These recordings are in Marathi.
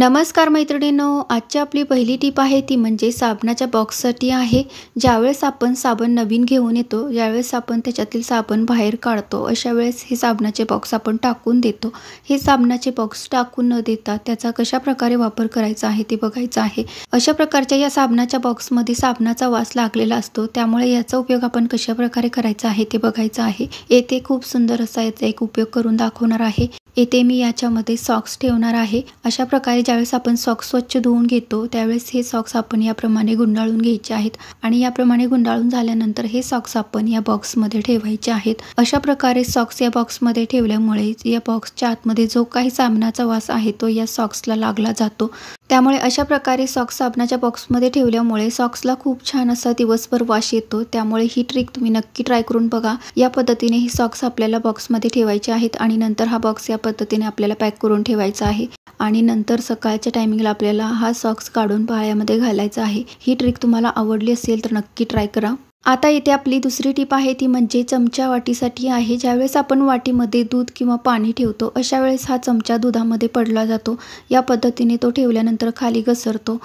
नमस्कार मैत्रिणींनो आजची आपली पहिली टीप आहे ती म्हणजे साबणाच्या बॉक्ससाठी आहे ज्यावेळेस आपण साबण नवीन घेऊन येतो ज्यावेळेस आपण त्याच्यातील साबण बाहेर काढतो अशा वेळेस हे साबणाचे बॉक्स आपण टाकून देतो हे साबणाचे बॉक्स टाकून न देता त्याचा कशा प्रकारे वापर करायचा आहे ते बघायचं आहे अशा प्रकारच्या या साबणाच्या बॉक्समध्ये साबणाचा वास लागलेला असतो त्यामुळे याचा उपयोग आपण कशा प्रकारे करायचा आहे ते बघायचं आहे येथे खूप सुंदर असा याचा एक उपयोग करून दाखवणार आहे येथे मी याच्यामध्ये सॉक्स ठेवणार आहे अशा प्रकारे ज्यावेळेस आपण सॉक्स स्वच्छ धुवून घेतो त्यावेळेस हे सॉक्स आपण याप्रमाणे गुंडाळून घ्यायचे आहेत आणि याप्रमाणे गुंडाळून झाल्यानंतर हे सॉक्स आपण या बॉक्समध्ये ठेवायचे आहेत अशा प्रकारे सॉक्स या बॉक्समध्ये ठेवल्यामुळे या बॉक्सच्या आतमध्ये जो काही सामनाचा वास आहे तो या सॉक्सला लागला जातो त्यामुळे अशा प्रकारे सॉक्स साबणाच्या बॉक्समध्ये ठेवल्यामुळे सॉक्सला खूप छान असा दिवसभर वाश येतो त्यामुळे ही ट्रिक तुम्ही नक्की ट्राय करून बघा या पद्धतीने ही सॉक्स आपल्याला बॉक्समध्ये ठेवायचे आहेत आणि नंतर हा बॉक्स या पद्धतीने आपल्याला पॅक करून ठेवायचा आहे आणि नंतर सकाळच्या टायमिंगला आपल्याला हा सॉक्स काढून पाळ्यामध्ये घालायचा आहे ही ट्रिक तुम्हाला आवडली असेल तर नक्की ट्राय करा आता इथे आपली दुसरी टीप आहे ती म्हणजे चमचा वाटीसाठी आहे ज्यावेळेस आपण वाटीमध्ये दूध किंवा पाणी ठेवतो अशा वेळेस हा चमचा दुधामध्ये पडला जातो या पद्धतीने तो ठेवल्यानंतर खाली घसरतो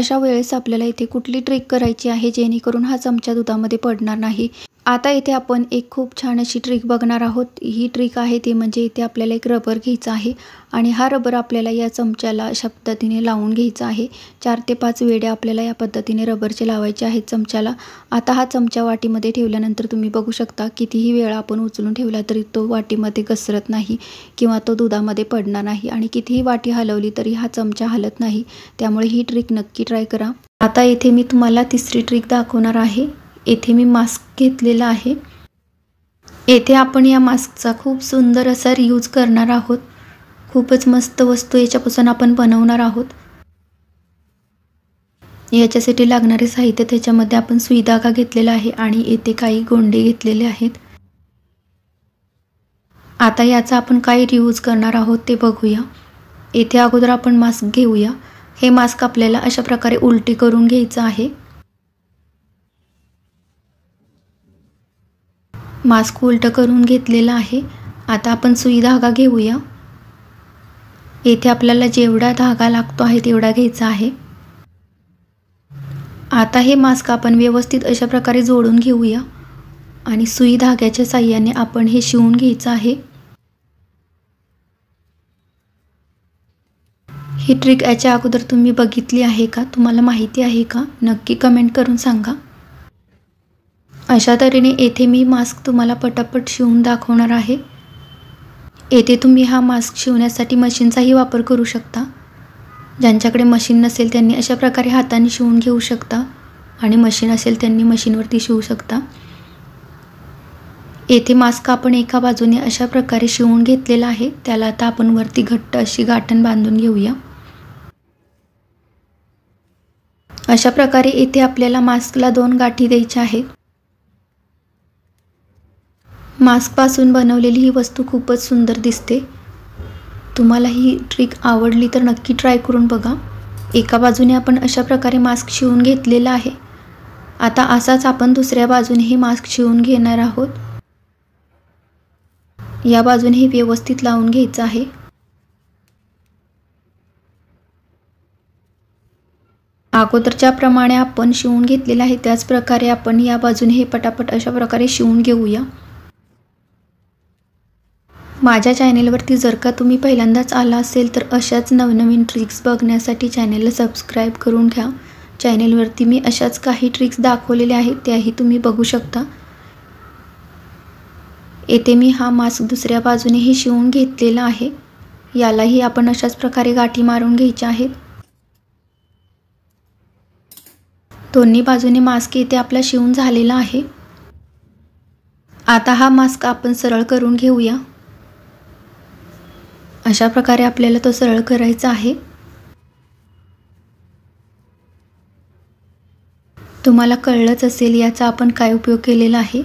अशा वेळेस आपल्याला इथे कुठली ट्रिक करायची आहे जेणेकरून हा चमचा दुधामध्ये पडणार नाही आता इथे आपण एक खूप छान अशी ट्रिक बघणार आहोत ही ट्रिक आहे ती म्हणजे इथे आपल्याला एक रबर घ्यायचा आहे आणि हा रबर आपल्याला या चमच्याला अशा पद्धतीने लावून घ्यायचा आहे चार ते पाच वेडे आपल्याला या पद्धतीने रबरचे लावायचे आहेत चमच्याला आता हा चमचा वाटीमध्ये ठेवल्यानंतर तुम्ही बघू शकता कितीही वेळा आपण उचलून ठेवला तरी तो वाटीमध्ये घसरत नाही किंवा तो दुधामध्ये पडणार नाही आणि कितीही वाटी हलवली तरी हा चमचा हलत नाही त्यामुळे ही ट्रिक नक्की ट्राय करा आता इथे मी तुम्हाला तिसरी ट्रिक दाखवणार आहे येथे मी मास्क घेतलेला आहे येथे आपण या मास्कचा खूप सुंदर असा रियूज करणार आहोत खूपच मस्त वस्तू याच्यापासून आपण बनवणार आहोत याच्यासाठी लागणारे साहित्य त्याच्यामध्ये आपण सुई घेतलेला आहे आणि येथे काही गोंडे घेतलेले आहेत आता याचा आपण काय रियूज करणार आहोत ते बघूया येथे अगोदर आपण मास्क घेऊया हे मास्क आपल्याला अशा प्रकारे उलटी करून घ्यायचं आहे मास्क उलट करून घेतलेला आहे आता आपण सुई धागा घेऊया येथे आपल्याला जेवढा धागा लागतो आहे तेवढा घ्यायचा आहे आता हे मास्क आपण व्यवस्थित अशा प्रकारे जोडून घेऊया आणि सुई धाग्याच्या साह्याने आपण हे शिवून घ्यायचं आहे ही ट्रिक याच्या अगोदर तुम्ही बघितली आहे का तुम्हाला माहिती आहे का नक्की कमेंट करून सांगा अशा तऱ्हेने येथे मी मास्क तुम्हाला पटापट शिवून दाखवणार आहे येथे तुम्ही हा मास्क शिवण्यासाठी मशीनचाही वापर करू शकता ज्यांच्याकडे मशीन नसेल त्यांनी अशा प्रकारे हाताने शिवून घेऊ शकता आणि मशीन असेल त्यांनी मशीनवरती शिवू शकता येथे मास्क आपण एका बाजूने अशा प्रकारे शिवून घेतलेला आहे त्याला आता आपण वरती घट्ट अशी गाठण बांधून घेऊया अशा प्रकारे येथे आपल्याला मास्कला दोन गाठी द्यायच्या आहेत मास्कपासून बनवलेली ही वस्तू खूपच सुंदर दिसते तुम्हाला ही ट्रिक आवडली तर नक्की ट्राय करून बघा एका बाजूने आपण अशा प्रकारे मास्क शिवून घेतलेला आहे आता असाच आपण दुसऱ्या बाजूनेही मास्क शिवून घेणार आहोत या बाजूनेही व्यवस्थित लावून घ्यायचं आहे अगोदरच्याप्रमाणे आपण शिवून घेतलेलं आहे त्याचप्रकारे आपण या बाजूने हे पटापट अशा प्रकारे शिवून घेऊया माझ्या चॅनेलवरती जर का तुम्ही पहिल्यांदाच आला असेल तर अशाच नवनवीन ट्रिक्स बघण्यासाठी चॅनेलला सबस्क्राईब करून घ्या चॅनेलवरती मी अशाच काही ट्रिक्स दाखवलेल्या आहेत त्याही तुम्ही बघू शकता येथे मी हा मास्क दुसऱ्या बाजूनेही शिवून घेतलेला आहे यालाही आपण अशाच प्रकारे गाठी मारून घ्यायच्या आहेत दोन्ही बाजूने मास्क येथे आपला शिवून झालेला आहे आता हा मास्क आपण सरळ करून घेऊया अशा प्रकारे आपल्याला तो सरळ करायचा आहे तुम्हाला कळलंच असेल याचा आपण काय उपयोग केलेला आहे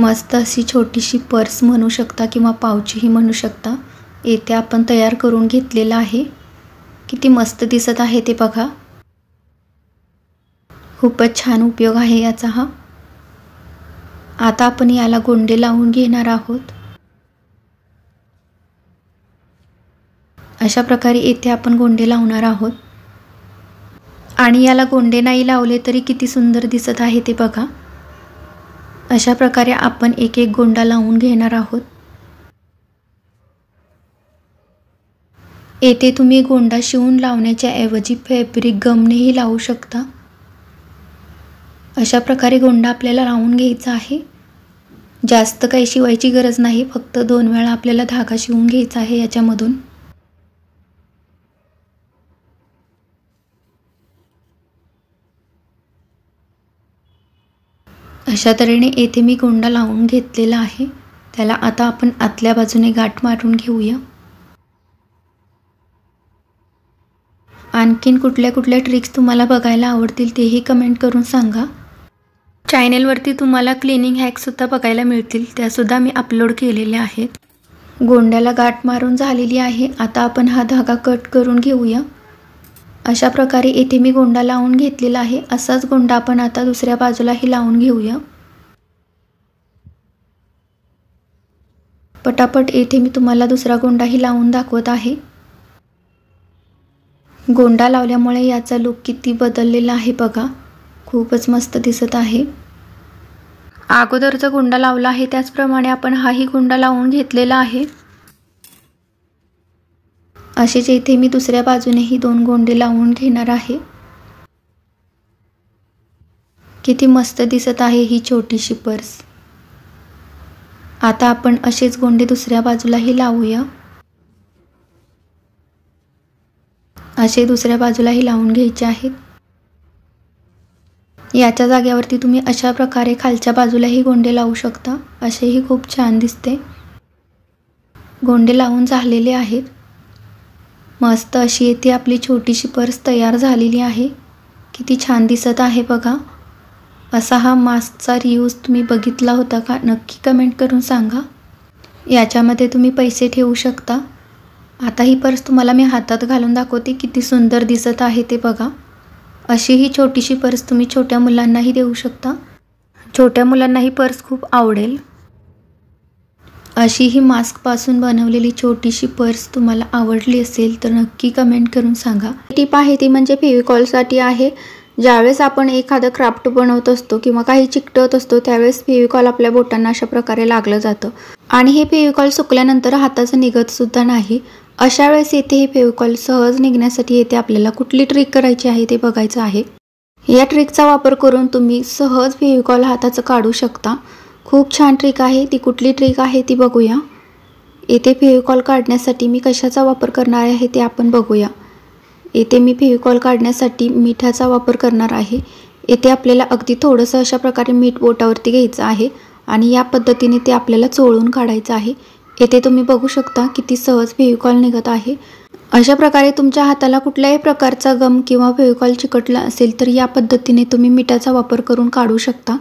मस्त अशी छोटीशी पर्स म्हणू शकता किंवा पावचीही म्हणू शकता येथे आपण तयार करून घेतलेला आहे किती मस्त दिसत आहे ते बघा खूपच छान उपयोग आहे याचा हा आता आपण याला गोंडे लावून घेणार आहोत अशा प्रकारे येथे आपण गोंडे लावणार आहोत आणि याला गोंडे नाही लावले तरी किती सुंदर दिसत आहे ते बघा अशा प्रकारे आपण एक एक गोंडा लावून घेणार आहोत येथे तुम्ही गोंडा शिवून लावण्याच्या ऐवजी फॅब्रिक गमनेही लावू शकता अशा प्रकारे गोंडा आपल्याला लावून घ्यायचा आहे जास्त काही शिवायची गरज नाही फक्त दोन वेळा आपल्याला धागा शिवून घ्यायचा आहे याच्यामधून अशा तऱ्हेने येथे मी गोंडा लावून घेतलेला आहे त्याला आता आपण आतल्या बाजूने गाठ मारून घेऊया आणखीन कुठल्या कुठल्या ट्रिक्स तुम्हाला बघायला आवडतील तेही कमेंट करून सांगा चॅनेलवरती तुम्हाला क्लिनिंग हॅकसुद्धा बघायला मिळतील त्यासुद्धा मी अपलोड केलेल्या आहेत गोंड्याला गाठ मारून झालेली आहे आता आपण हा धागा कट करून घेऊया अशा प्रकारे येथे मी गोंडा लावून घेतलेला आहे असाच गोंडा आपण आता दुसऱ्या बाजूलाही लावून घेऊया पटापट येथे मी तुम्हाला दुसरा गोंडाही लावून दाखवत आहे गोंडा लावल्यामुळे याचा लुक किती बदललेला आहे बघा खूपच मस्त दिसत आहे अगोदर जो गुंडा लावला आहे त्याचप्रमाणे आपण हाही गुंडा लावून घेतलेला आहे असेच इथे मी दुसऱ्या बाजूनेही दोन गोंडे लावून घेणार आहे किती मस्त दिसत आहे ही छोटीशी पर्स आता आपण असेच गोंडे दुसऱ्या बाजूलाही लावूया असे दुसऱ्या बाजूलाही लावून घ्यायचे आहेत याच्या जागेवरती तुम्ही अशा प्रकारे खालच्या बाजूलाही गोंडे लावू शकता असेही खूप छान दिसते गोंडे लावून झालेले आहेत मस्त अशी येथे आपली छोटीशी पर्स तयार झालेली आहे किती छान दिसत आहे बघा असा हा मास्कचा रियूज तुम्ही बघितला होता का नक्की कमेंट करून सांगा याच्यामध्ये तुम्ही पैसे ठेवू शकता आता ही पर्स तुम्हाला मी हातात घालून दाखवते किती सुंदर दिसत आहे ते बघा अशी ही छोटीशी पर्स तुम्ही छोट्या मुलांनाही देऊ शकता छोट्या मुलांना ही पर्स खूप आवडेल अशी ही मास्कपासून बनवलेली छोटीशी पर्स तुम्हाला आवडली असेल तर नक्की कमेंट करून सांगा टीप आहे ती म्हणजे फेविकॉलसाठी आहे ज्यावेळेस आपण एखादं क्राफ्ट बनवत असतो किंवा काही चिकटत असतो त्यावेळेस फेविकॉल आपल्या बोटांना अशा प्रकारे लागलं जातं आणि हे फेविकॉल सुकल्यानंतर हाताचं सुद्धा नाही अशा वेळेस येथे हे फेविकॉल सहज निघण्यासाठी येथे आपल्याला कुठली ट्रिक करायची आहे ते बघायचं आहे या ट्रिकचा वापर करून तुम्ही सहज फेविकॉल हाताचं काढू शकता खूप छान ट्रिक आहे ती कुठली ट्रिक आहे ती बघूया येथे फेविकॉल काढण्यासाठी मी कशाचा वापर करणार आहे ते आपण बघूया येथे मी फेविकॉल काढण्यासाठी मिठाचा वापर करणार आहे येथे आपल्याला अगदी थोडंसं अशा प्रकारे मीठ बोटावरती घ्यायचं आहे आणि या पद्धतीने ते आपल्याला चोळून काढायचं आहे येथे तुम्ही बघू शकता किती सहज फेविकॉल निघत आहे अशा प्रकारे तुमच्या हाताला कुठल्याही प्रकारचा गम किंवा फेविकॉल चिकटला असेल तर या पद्धतीने तुम्ही मिठाचा वापर करून काढू शकता